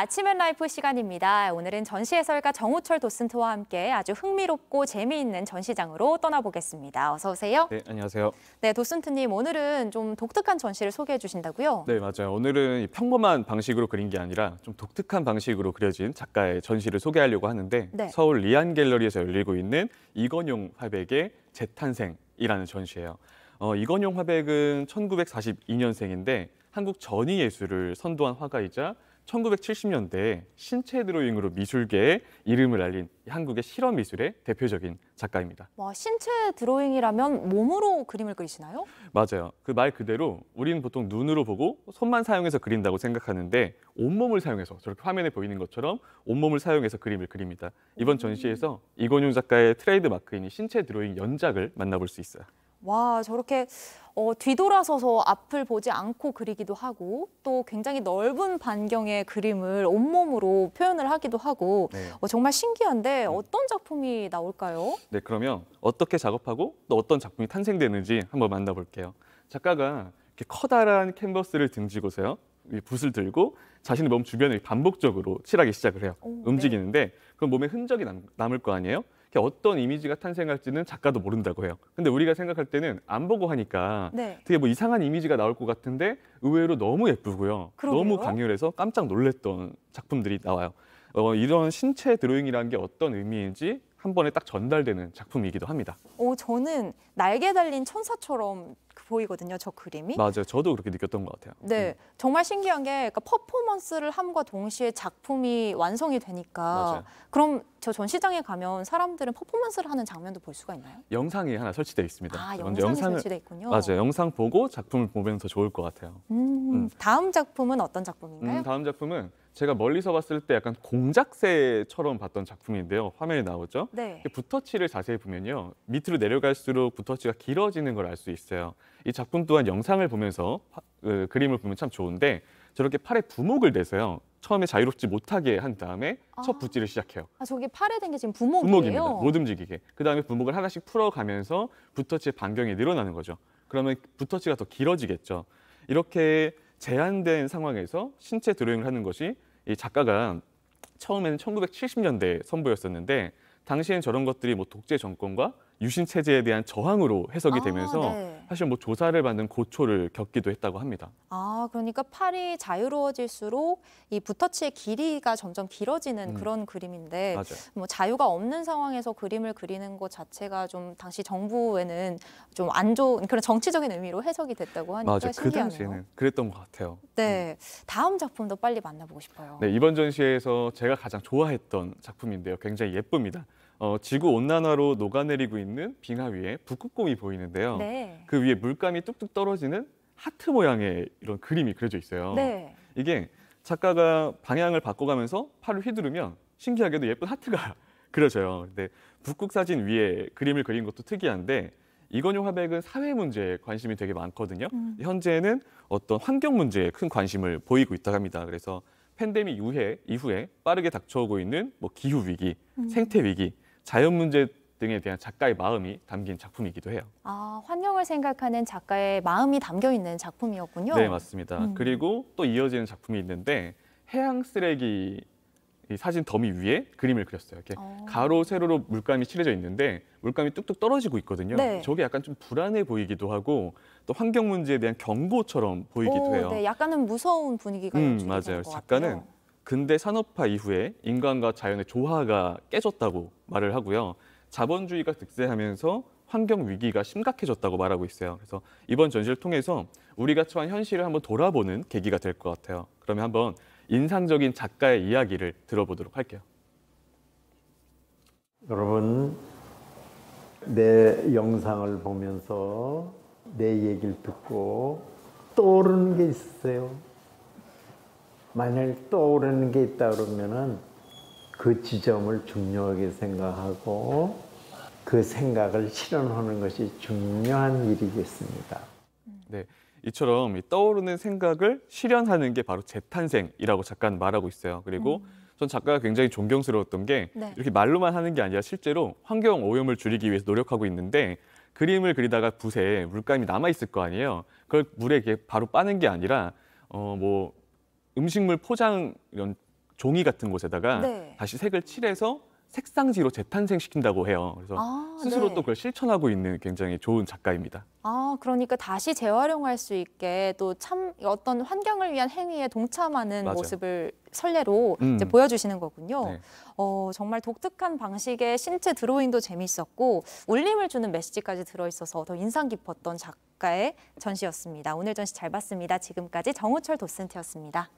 아침엔 라이프 시간입니다. 오늘은 전시 해설가 정우철 도슨트와 함께 아주 흥미롭고 재미있는 전시장으로 떠나보겠습니다. 어서 오세요. 네, 안녕하세요. 네, 도슨트님 오늘은 좀 독특한 전시를 소개해 주신다고요? 네, 맞아요. 오늘은 평범한 방식으로 그린 게 아니라 좀 독특한 방식으로 그려진 작가의 전시를 소개하려고 하는데 네. 서울 리안 갤러리에서 열리고 있는 이건용 화백의 재탄생이라는 전시예요. 어, 이건용 화백은 1942년생인데 한국 전위 예술을 선도한 화가이자 1970년대에 신체 드로잉으로 미술계에 이름을 알린 한국의 실험 미술의 대표적인 작가입니다. 와, 신체 드로잉이라면 몸으로 그림을 그리시나요? 맞아요. 그 말 그대로 우리는 보통 눈으로 보고 손만 사용해서 그린다고 생각하는데 온몸을 사용해서 저렇게 화면에 보이는 것처럼 온몸을 사용해서 그림을 그립니다. 이번 전시에서 음. 이건윤 작가의 트레이드 마크인 신체 드로잉 연작을 만나볼 수 있어요. 와, 저렇게 어, 뒤돌아서서 앞을 보지 않고 그리기도 하고 또 굉장히 넓은 반경의 그림을 온몸으로 표현을 하기도 하고 네. 어, 정말 신기한데 음. 어떤 작품이 나올까요? 네, 그러면 어떻게 작업하고 또 어떤 작품이 탄생되는지 한번 만나볼게요. 작가가 이렇게 커다란 캔버스를 등지고서요. 붓을 들고 자신의 몸 주변을 반복적으로 칠하기 시작을 해요. 오, 네. 움직이는데 그럼 몸에 흔적이 남, 남을 거 아니에요? 그러니까 어떤 이미지가 탄생할지는 작가도 모른다고 해요. 근데 우리가 생각할 때는 안 보고 하니까 네. 되게 뭐 이상한 이미지가 나올 것 같은데 의외로 너무 예쁘고요. 그러게요? 너무 강렬해서 깜짝 놀랬던 작품들이 나와요. 어, 이런 신체 드로잉이라는 게 어떤 의미인지 한 번에 딱 전달되는 작품이기도 합니다. 오, 저는 날개 달린 천사처럼 그 보이거든요. 저 그림이. 맞아요. 저도 그렇게 느꼈던 것 같아요. 네, 음. 정말 신기한 게 그러니까 퍼포먼스를 함과 동시에 작품이 완성이 되니까 맞아요. 그럼 저 전시장에 가면 사람들은 퍼포먼스를 하는 장면도 볼 수가 있나요? 영상이 하나 설치되어 있습니다. 아, 영상이 영상을, 설치돼 있군요. 맞아요. 영상 보고 작품을 보면 더 좋을 것 같아요. 음, 음. 다음 작품은 어떤 작품인가요? 음, 다음 작품은 제가 멀리서 봤을 때 약간 공작새처럼 봤던 작품인데요. 화면에 나오죠. 네. 붓터치를 자세히 보면요. 밑으로 내려갈수록 붓터치가 길어지는 걸 알 수 있어요. 이 작품 또한 영상을 보면서 그, 그림을 보면 참 좋은데 저렇게 팔에 부목을 내서요. 처음에 자유롭지 못하게 한 다음에 아. 첫 붓질을 시작해요. 아 저게 팔에 된 게 지금 부목이에요? 부목입니다. 못 움직이게. 그 다음에 부목을 하나씩 풀어가면서 붓터치의 반경이 늘어나는 거죠. 그러면 붓터치가 더 길어지겠죠. 이렇게 제한된 상황에서 신체 드로잉을 하는 것이 이 작가가 처음에는 1970년대 선보였었는데 당시엔 저런 것들이 뭐 독재 정권과 유신 체제에 대한 저항으로 해석이 아, 되면서 아, 네. 사실 뭐 조사를 받는 고초를 겪기도 했다고 합니다. 아 그러니까 팔이 자유로워질수록 이부터치의 길이가 점점 길어지는 음. 그런 그림인데 맞아요. 뭐 자유가 없는 상황에서 그림을 그리는 것 자체가 좀 당시 정부에는 좀 안 좋은 그런 정치적인 의미로 해석이 됐다고 하니까 맞아요. 그 신기하네요. 그 당시에는 그랬던 것 같아요. 네 음. 다음 작품도 빨리 만나보고 싶어요. 네 이번 전시회에서 제가 가장 좋아했던 작품인데요. 굉장히 예쁩니다. 어, 지구 온난화로 녹아내리고 있는 빙하 위에 북극곰이 보이는데요. 네. 그 위에 물감이 뚝뚝 떨어지는 하트 모양의 이런 그림이 그려져 있어요. 네. 이게 작가가 방향을 바꿔가면서 팔을 휘두르면 신기하게도 예쁜 하트가 그려져요. 근데 북극 사진 위에 그림을 그린 것도 특이한데 이건용 화백은 사회 문제에 관심이 되게 많거든요. 음. 현재는 어떤 환경 문제에 큰 관심을 보이고 있다고 합니다. 그래서 팬데믹 이후 이후에 빠르게 닥쳐오고 있는 뭐 기후 위기, 음. 생태 위기 자연 문제 등에 대한 작가의 마음이 담긴 작품이기도 해요. 아, 환경을 생각하는 작가의 마음이 담겨 있는 작품이었군요. 네, 맞습니다. 음. 그리고 또 이어지는 작품이 있는데 해양 쓰레기 사진 더미 위에 그림을 그렸어요. 이렇게 어. 가로 세로로 물감이 칠해져 있는데 물감이 뚝뚝 떨어지고 있거든요. 네. 저게 약간 좀 불안해 보이기도 하고 또 환경 문제에 대한 경고처럼 보이기도 오, 해요. 네, 약간은 무서운 분위기가 음, 맞아요. 작가는 같아요. 근대 산업화 이후에 인간과 자연의 조화가 깨졌다고 말을 하고요. 자본주의가 득세하면서 환경 위기가 심각해졌다고 말하고 있어요. 그래서 이번 전시를 통해서 우리가 처한 현실을 한번 돌아보는 계기가 될 것 같아요. 그러면 한번 인상적인 작가의 이야기를 들어보도록 할게요. 여러분, 내 영상을 보면서 내 얘기를 듣고 떠오르는 게있어요 만일 떠오르는 게 있다 그러면은 그 지점을 중요하게 생각하고 그 생각을 실현하는 것이 중요한 일이겠습니다. 네. 이처럼 떠오르는 생각을 실현하는 게 바로 재탄생이라고 작가는 말하고 있어요. 그리고 음. 전 작가가 굉장히 존경스러웠던 게 네. 이렇게 말로만 하는 게 아니라 실제로 환경 오염을 줄이기 위해서 노력하고 있는데 그림을 그리다가 붓에 물감이 남아 있을 거 아니에요. 그걸 물에 이렇게 바로 빠는 게 아니라 어뭐 음식물 포장 이런 종이 같은 곳에다가 네. 다시 색을 칠해서 색상지로 재탄생시킨다고 해요. 그래서 아, 스스로 네. 또 그걸 실천하고 있는 굉장히 좋은 작가입니다. 아, 그러니까 다시 재활용할 수 있게 또 참 어떤 환경을 위한 행위에 동참하는 맞아요. 모습을 설례로 음. 이제 보여주시는 거군요. 네. 어, 정말 독특한 방식의 신체 드로잉도 재미있었고 울림을 주는 메시지까지 들어있어서 더 인상 깊었던 작가의 전시였습니다. 오늘 전시 잘 봤습니다. 지금까지 정우철 도슨트였습니다.